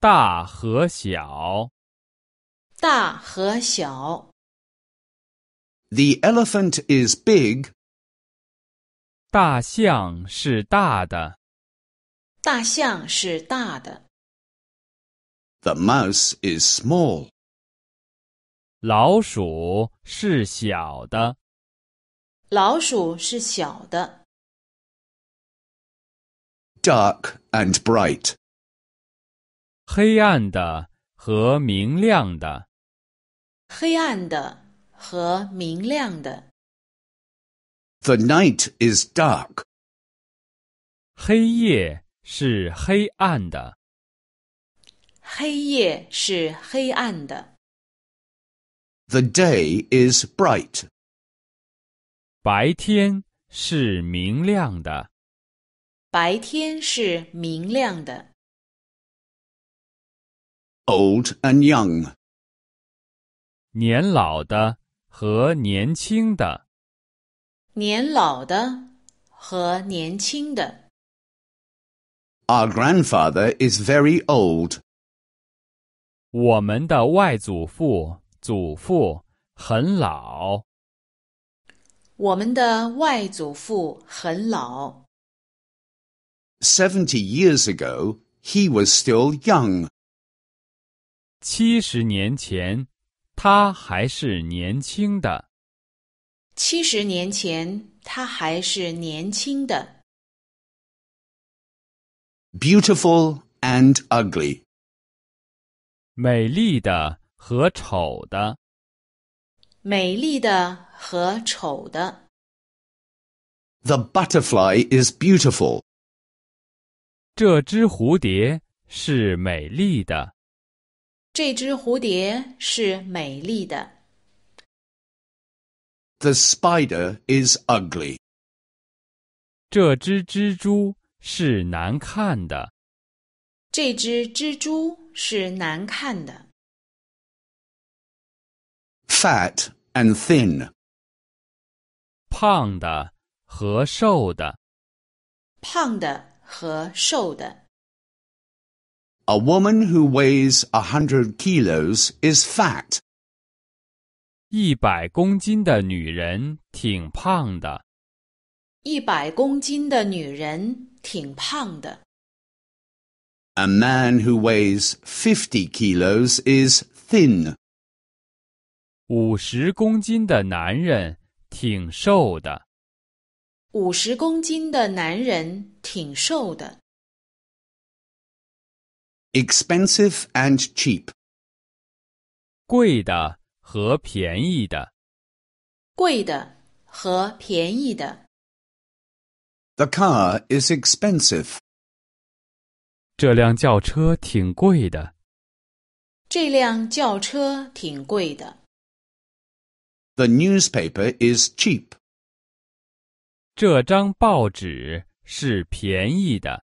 大和小，大和小。The elephant is big. 大象是大的，大象是大的。The mouse is small. 老鼠是小的，老鼠是小的。Dark and bright. 黑暗的和明亮的，黑暗的和明亮的。The night is dark. 黑夜是黑暗的。黑夜是黑暗的。The day is bright. 白天是明亮的。白天是明亮的。old and young. 年老的和年轻的。年老的和年轻的。Our grandfather is very old. 我们的外祖父、祖父很老。我们的外祖父很老。Seventy years ago, he was still young. 七十年前，他还是年轻的。七十年前，他还是年轻的。Beautiful and ugly，美丽的和丑的。美丽的和丑的。The butterfly is beautiful。这只蝴蝶是美丽的。这只蝴蝶是美丽的。The spider is ugly. 这只蜘蛛是难看的。这只蜘蛛是难看的。Fat and thin. 胖的和瘦的。胖的和瘦的。a woman who weighs a hundred kilos is fat. 一百公斤的女人挺胖的。一百公斤的女人挺胖的。A man who weighs fifty kilos is thin. 五十公斤的男人挺瘦的。五十公斤的男人挺瘦的。expensive and cheap. 贵的和便宜的。贵的和便宜的。The car is expensive. 这辆轿车挺贵的。这辆轿车挺贵的。The newspaper is cheap. 这张报纸是便宜的。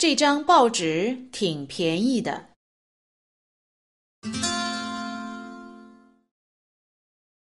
这张报纸挺便宜的。